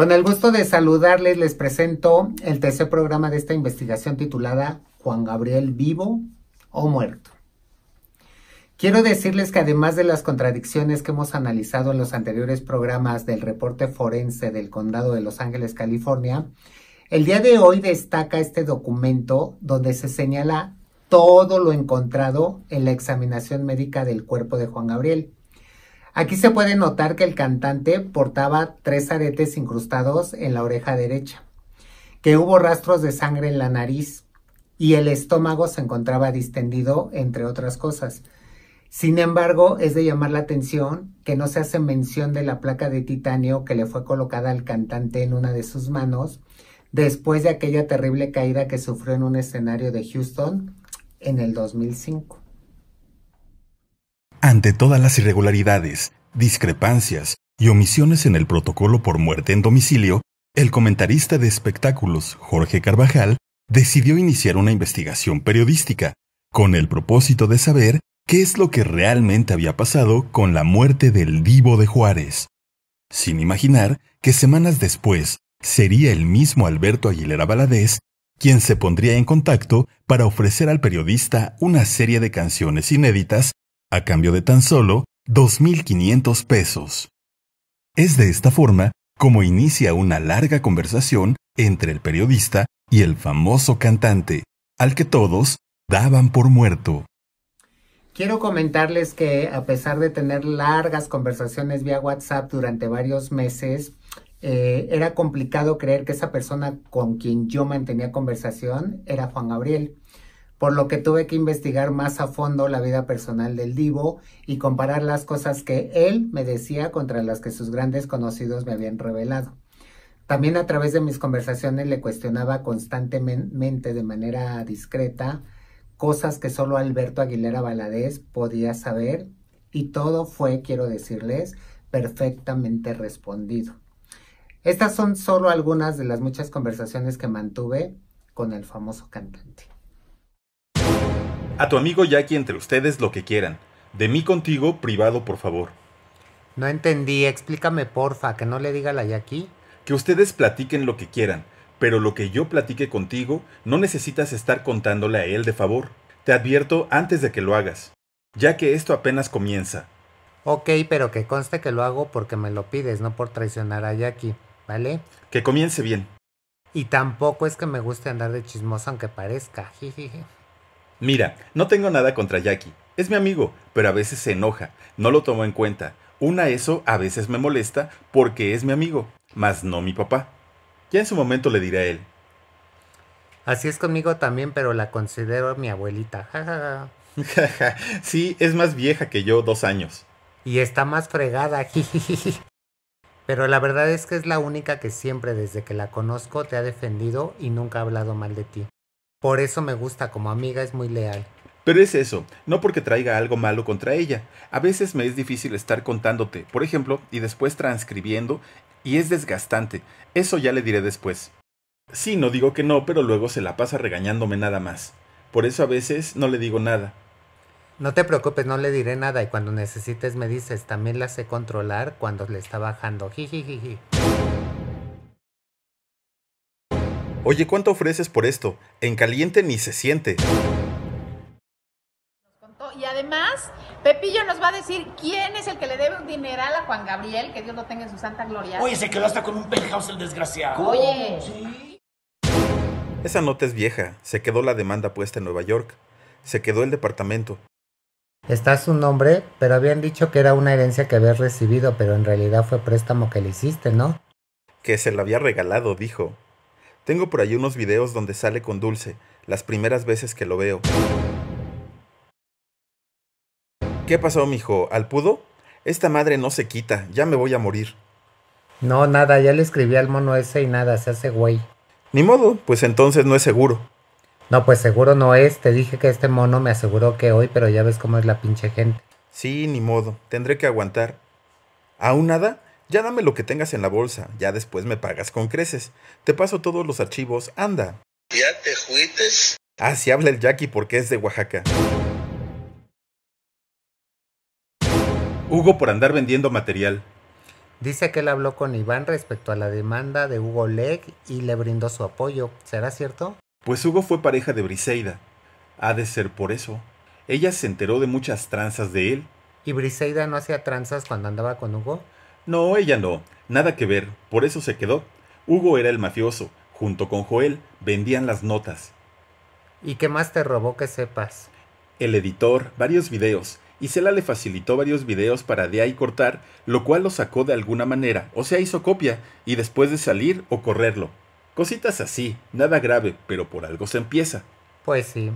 Con el gusto de saludarles, les presento el tercer programa de esta investigación titulada Juan Gabriel vivo o muerto. Quiero decirles que además de las contradicciones que hemos analizado en los anteriores programas del reporte forense del condado de Los Ángeles, California, el día de hoy destaca este documento donde se señala todo lo encontrado en la examinación médica del cuerpo de Juan Gabriel. Aquí se puede notar que el cantante portaba tres aretes incrustados en la oreja derecha, que hubo rastros de sangre en la nariz y el estómago se encontraba distendido, entre otras cosas. Sin embargo, es de llamar la atención que no se hace mención de la placa de titanio que le fue colocada al cantante en una de sus manos después de aquella terrible caída que sufrió en un escenario de Houston en el 2005. Ante todas las irregularidades, discrepancias y omisiones en el protocolo por muerte en domicilio, el comentarista de espectáculos Jorge Carvajal decidió iniciar una investigación periodística con el propósito de saber qué es lo que realmente había pasado con la muerte del divo de Juárez, sin imaginar que semanas después sería el mismo Alberto Aguilera Valadez quien se pondría en contacto para ofrecer al periodista una serie de canciones inéditas a cambio de tan solo 2.500 pesos. Es de esta forma como inicia una larga conversación entre el periodista y el famoso cantante, al que todos daban por muerto. Quiero comentarles que a pesar de tener largas conversaciones vía WhatsApp durante varios meses, eh, era complicado creer que esa persona con quien yo mantenía conversación era Juan Gabriel por lo que tuve que investigar más a fondo la vida personal del divo y comparar las cosas que él me decía contra las que sus grandes conocidos me habían revelado. También a través de mis conversaciones le cuestionaba constantemente de manera discreta cosas que solo Alberto Aguilera Valadez podía saber y todo fue, quiero decirles, perfectamente respondido. Estas son solo algunas de las muchas conversaciones que mantuve con el famoso cantante. A tu amigo Jackie entre ustedes lo que quieran. De mí contigo, privado, por favor. No entendí, explícame porfa, que no le diga la Jackie. Que ustedes platiquen lo que quieran, pero lo que yo platique contigo no necesitas estar contándole a él de favor. Te advierto antes de que lo hagas, ya que esto apenas comienza. Ok, pero que conste que lo hago porque me lo pides, no por traicionar a Jackie, ¿vale? Que comience bien. Y tampoco es que me guste andar de chismosa aunque parezca. Mira, no tengo nada contra Jackie. Es mi amigo, pero a veces se enoja. No lo tomo en cuenta. Una eso a veces me molesta porque es mi amigo, mas no mi papá. Ya en su momento le diré a él. Así es conmigo también, pero la considero mi abuelita. sí, es más vieja que yo, dos años. Y está más fregada. Pero la verdad es que es la única que siempre desde que la conozco te ha defendido y nunca ha hablado mal de ti. Por eso me gusta, como amiga es muy leal. Pero es eso, no porque traiga algo malo contra ella. A veces me es difícil estar contándote, por ejemplo, y después transcribiendo, y es desgastante. Eso ya le diré después. Sí, no digo que no, pero luego se la pasa regañándome nada más. Por eso a veces no le digo nada. No te preocupes, no le diré nada y cuando necesites me dices, también la sé controlar cuando le está bajando. Jijijiji. Oye, ¿cuánto ofreces por esto? En caliente ni se siente. Y además, Pepillo nos va a decir quién es el que le debe un dineral a Juan Gabriel, que Dios lo tenga en su santa gloria. Oye, se quedó hasta con un penthouse el desgraciado. Oye. ¿Sí? Esa nota es vieja. Se quedó la demanda puesta en Nueva York. Se quedó el departamento. Está su nombre, pero habían dicho que era una herencia que habías recibido, pero en realidad fue préstamo que le hiciste, ¿no? Que se la había regalado, dijo. Tengo por ahí unos videos donde sale con Dulce, las primeras veces que lo veo. ¿Qué pasó, mijo? ¿Al pudo? Esta madre no se quita, ya me voy a morir. No, nada, ya le escribí al mono ese y nada, se hace güey. Ni modo, pues entonces no es seguro. No, pues seguro no es, te dije que este mono me aseguró que hoy, pero ya ves cómo es la pinche gente. Sí, ni modo, tendré que aguantar. ¿Aún nada? Ya dame lo que tengas en la bolsa, ya después me pagas con creces. Te paso todos los archivos, anda. ¿Ya te juites? Ah, si habla el Jackie porque es de Oaxaca. Hugo por andar vendiendo material. Dice que él habló con Iván respecto a la demanda de Hugo Leg y le brindó su apoyo. ¿Será cierto? Pues Hugo fue pareja de Briseida. Ha de ser por eso. Ella se enteró de muchas tranzas de él. ¿Y Briseida no hacía tranzas cuando andaba con Hugo? No, ella no, nada que ver, por eso se quedó. Hugo era el mafioso, junto con Joel vendían las notas. ¿Y qué más te robó que sepas? El editor, varios videos, y Cela le facilitó varios videos para de ahí cortar, lo cual lo sacó de alguna manera, o sea, hizo copia, y después de salir o correrlo. Cositas así, nada grave, pero por algo se empieza. Pues sí.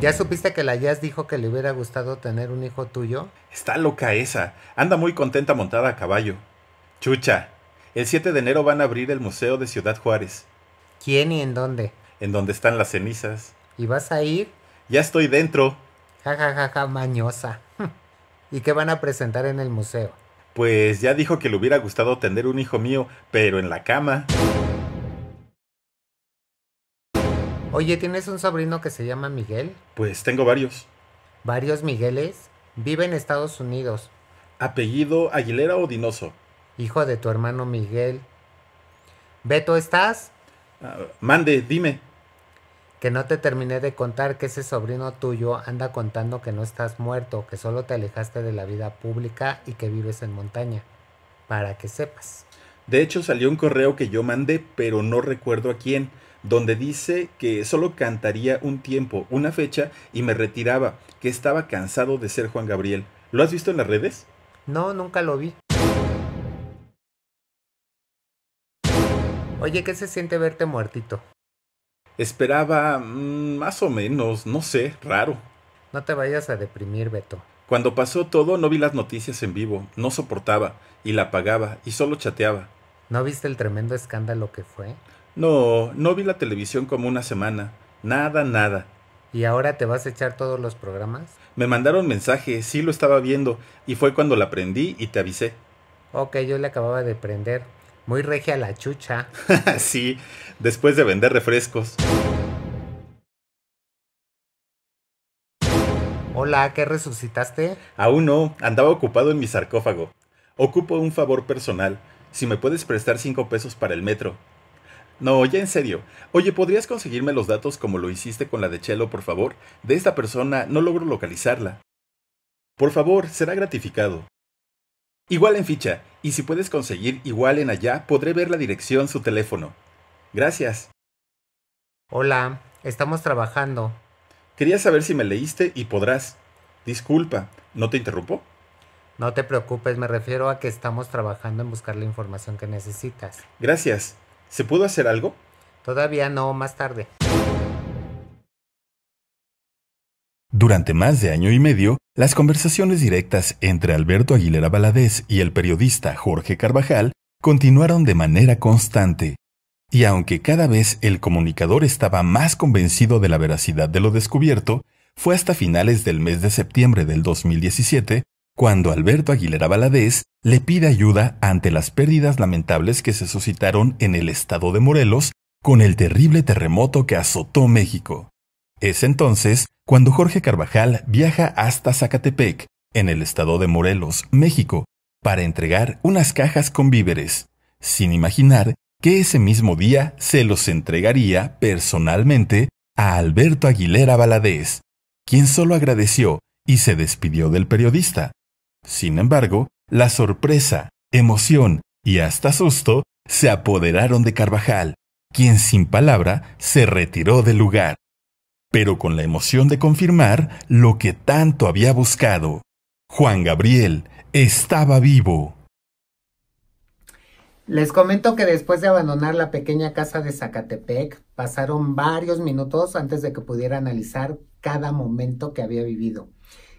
¿Ya supiste que la Jazz dijo que le hubiera gustado tener un hijo tuyo? Está loca esa. Anda muy contenta montada a caballo. Chucha, el 7 de enero van a abrir el Museo de Ciudad Juárez. ¿Quién y en dónde? En donde están las cenizas. ¿Y vas a ir? Ya estoy dentro. Ja, ja, ja, ja mañosa. ¿Y qué van a presentar en el museo? Pues ya dijo que le hubiera gustado tener un hijo mío, pero en la cama. Oye, ¿tienes un sobrino que se llama Miguel? Pues tengo varios. ¿Varios Migueles? Vive en Estados Unidos. Apellido Aguilera o Dinoso. Hijo de tu hermano Miguel. Beto, ¿estás? Ah, mande, dime. Que no te terminé de contar que ese sobrino tuyo anda contando que no estás muerto, que solo te alejaste de la vida pública y que vives en montaña. Para que sepas. De hecho, salió un correo que yo mandé, pero no recuerdo a quién donde dice que solo cantaría un tiempo, una fecha, y me retiraba, que estaba cansado de ser Juan Gabriel. ¿Lo has visto en las redes? No, nunca lo vi. Oye, ¿qué se siente verte muertito? Esperaba mm, más o menos, no sé, raro. No te vayas a deprimir, Beto. Cuando pasó todo no vi las noticias en vivo, no soportaba, y la apagaba, y solo chateaba. ¿No viste el tremendo escándalo que fue? No, no vi la televisión como una semana. Nada, nada. ¿Y ahora te vas a echar todos los programas? Me mandaron mensaje, sí lo estaba viendo, y fue cuando la prendí y te avisé. Ok, yo le acababa de prender. Muy regia la chucha. sí, después de vender refrescos. Hola, ¿qué resucitaste? Aún no, andaba ocupado en mi sarcófago. Ocupo un favor personal. Si me puedes prestar cinco pesos para el metro, no, ya en serio. Oye, ¿podrías conseguirme los datos como lo hiciste con la de Chelo, por favor? De esta persona no logro localizarla. Por favor, será gratificado. Igual en ficha, y si puedes conseguir igual en allá, podré ver la dirección, su teléfono. Gracias. Hola, estamos trabajando. Quería saber si me leíste y podrás. Disculpa, ¿no te interrumpo? No te preocupes, me refiero a que estamos trabajando en buscar la información que necesitas. Gracias. ¿Se pudo hacer algo? Todavía no, más tarde. Durante más de año y medio, las conversaciones directas entre Alberto Aguilera Valadez y el periodista Jorge Carvajal continuaron de manera constante. Y aunque cada vez el comunicador estaba más convencido de la veracidad de lo descubierto, fue hasta finales del mes de septiembre del 2017 cuando Alberto Aguilera Valadez le pide ayuda ante las pérdidas lamentables que se suscitaron en el estado de Morelos con el terrible terremoto que azotó México. Es entonces cuando Jorge Carvajal viaja hasta Zacatepec, en el estado de Morelos, México, para entregar unas cajas con víveres, sin imaginar que ese mismo día se los entregaría personalmente a Alberto Aguilera Valadez, quien solo agradeció y se despidió del periodista, sin embargo, la sorpresa, emoción y hasta susto se apoderaron de Carvajal, quien sin palabra se retiró del lugar, pero con la emoción de confirmar lo que tanto había buscado. Juan Gabriel estaba vivo. Les comento que después de abandonar la pequeña casa de Zacatepec, pasaron varios minutos antes de que pudiera analizar cada momento que había vivido.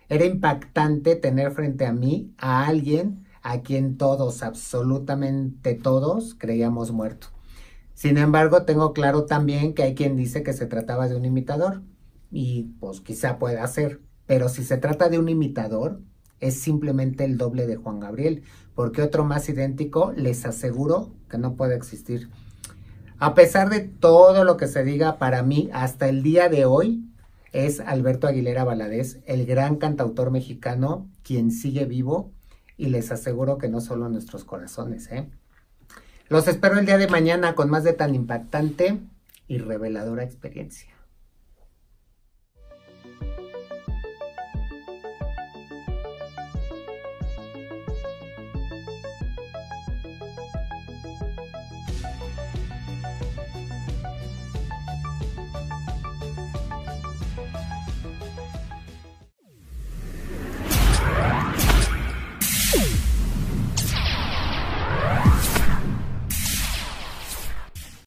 Era impactante tener frente a mí a alguien a quien todos, absolutamente todos, creíamos muerto. Sin embargo, tengo claro también que hay quien dice que se trataba de un imitador, y pues quizá pueda ser, pero si se trata de un imitador, es simplemente el doble de Juan Gabriel, porque otro más idéntico les aseguro que no puede existir. A pesar de todo lo que se diga para mí, hasta el día de hoy, es Alberto Aguilera Valadez, el gran cantautor mexicano, quien sigue vivo y les aseguro que no solo en nuestros corazones. ¿eh? Los espero el día de mañana con más de tan impactante y reveladora experiencia.